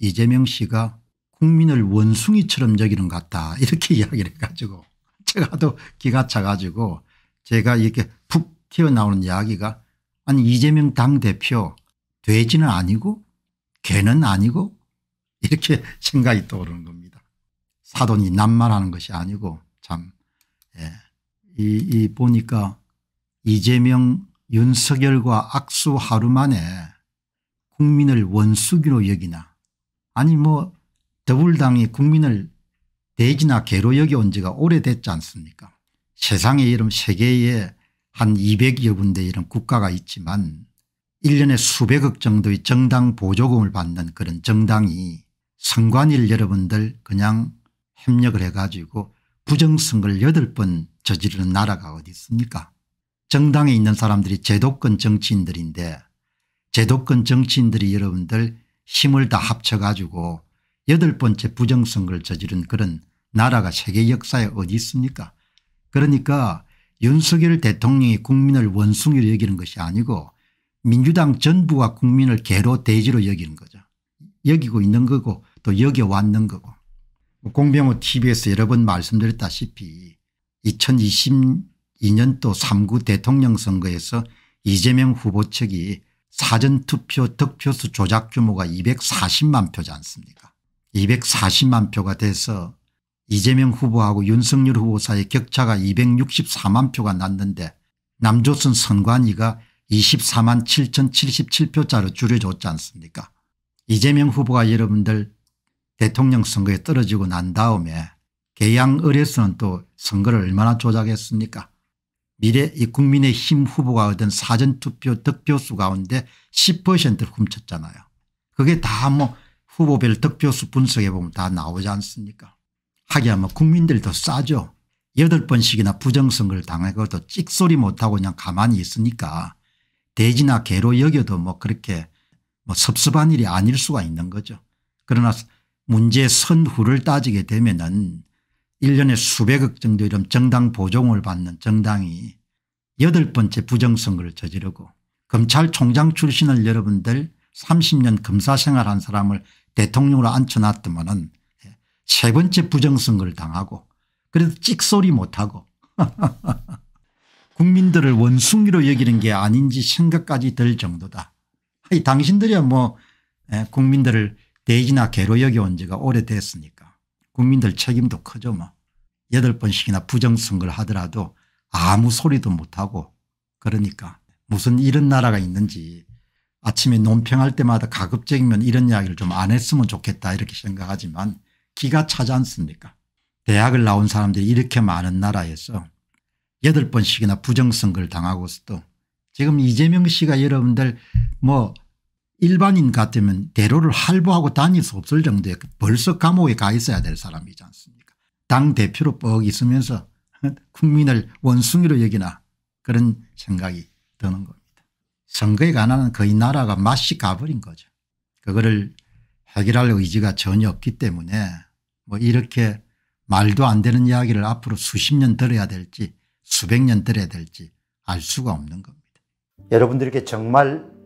이재명 씨가 국민을 원숭이처럼 여기는 것 같다 이렇게 이야기를 해가지고 제가 또 기가 차가지고 제가 이렇게 푹 튀어나오는 이야기가 아니 이재명 당대표 돼지는 아니고 개는 아니고 이렇게 생각이 떠오르는 겁니다. 사돈이 남말하는 것이 아니고 참 예. 이, 이 보니까 이재명 윤석열과 악수 하루 만에 국민을 원숙이로 여기나 아니 뭐 더불당이 국민을 대지나 개로 여기온 지가 오래됐지 않습니까 세상에 이런 세계에 한 200여 군데 이런 국가가 있지만 1년에 수백억 정도의 정당 보조금을 받는 그런 정당이 선관일 여러분들 그냥 협력을 해가지고 부정선거를 8번 저지르는 나라가 어디 있습니까 정당에 있는 사람들이 제도권 정치인들인데 제도권 정치인들이 여러분들 힘을 다 합쳐가지고 여덟 번째 부정선거를 저지른 그런 나라가 세계 역사에 어디 있습니까 그러니까 윤석열 대통령이 국민을 원숭이로 여기는 것이 아니고 민주당 전부가 국민을 개로 돼지로 여기는 거죠. 여기고 있는 거고 또 여겨왔는 거고. 공병호 tv에서 여러 번 말씀드렸다시피 2022년도 3구 대통령 선거에서 이재명 후보 측이 사전투표 득표수 조작 규모가 240만 표지 않습니까 240만 표가 돼서 이재명 후보하고 윤석열 후보 사이 격차가 264만 표가 났는데 남조선 선관위가 24만 7077표짜로 줄여줬지 않습니까 이재명 후보가 여러분들 대통령 선거에 떨어지고 난 다음에 개양 의뢰서는 또 선거를 얼마나 조작했습니까 미래 국민의힘 후보가 얻은 사전투표 득표수 가운데 10%를 훔쳤잖아요. 그게 다 뭐 후보별 득표수 분석해 보면 다 나오지 않습니까 하기야 뭐 국민들이 싸죠. 8번씩이나 부정선거를 당하도 찍소리 못하고 그냥 가만히 있으니까 돼지나 개로 여겨도 뭐 그렇게 뭐 섭섭한 일이 아닐 수가 있는 거죠. 그러나 문제 선후를 따지게 되면은 1년에 수백억 정도 이런 정당 보조을 받는 정당이 여덟 번째 부정선거를 저지르고 검찰총장 출신을 여러분들 30년 검사 생활한 사람을 대통령으로 앉혀놨더만은 세 번째 부정선거를 당하고 그래도 찍소리 못하고 국민들을 원숭이로 여기는 게 아닌지 생각까지 들 정도다. 당신들이야 뭐 예, 국민들을 돼지나 개로 여겨온 지가 오래됐으니까. 국민들 책임도 크죠 뭐. 여덟 번씩이나 부정선거를 하더라도 아무 소리도 못하고 그러니까 무슨 이런 나라가 있는지 아침에 논평할 때마다 가급적이면 이런 이야기를 좀 안 했으면 좋겠다 이렇게 생각하지만 기가 차지 않습니까 대학을 나온 사람들이 이렇게 많은 나라에서 여덟 번씩이나 부정선거를 당하고서도 지금 이재명 씨가 여러분들 뭐 일반인 같으면 대로를 할부하고 다닐 수 없을 정도의 벌써 감옥에 가 있어야 될 사람이지 않습니까 당 대표로 뻑 있으면서 국민을 원숭이로 여기나 그런 생각이 드는 겁니다. 선거에 관한 거의 나라가 맛이 가버린 거죠. 그거를 해결할 의지가 전혀 없기 때문에 뭐 이렇게 말도 안 되는 이야기를 앞으로 수십 년 들어야 될지 수백 년 들어야 될지 알 수가 없는 겁니다. 여러분들께 정말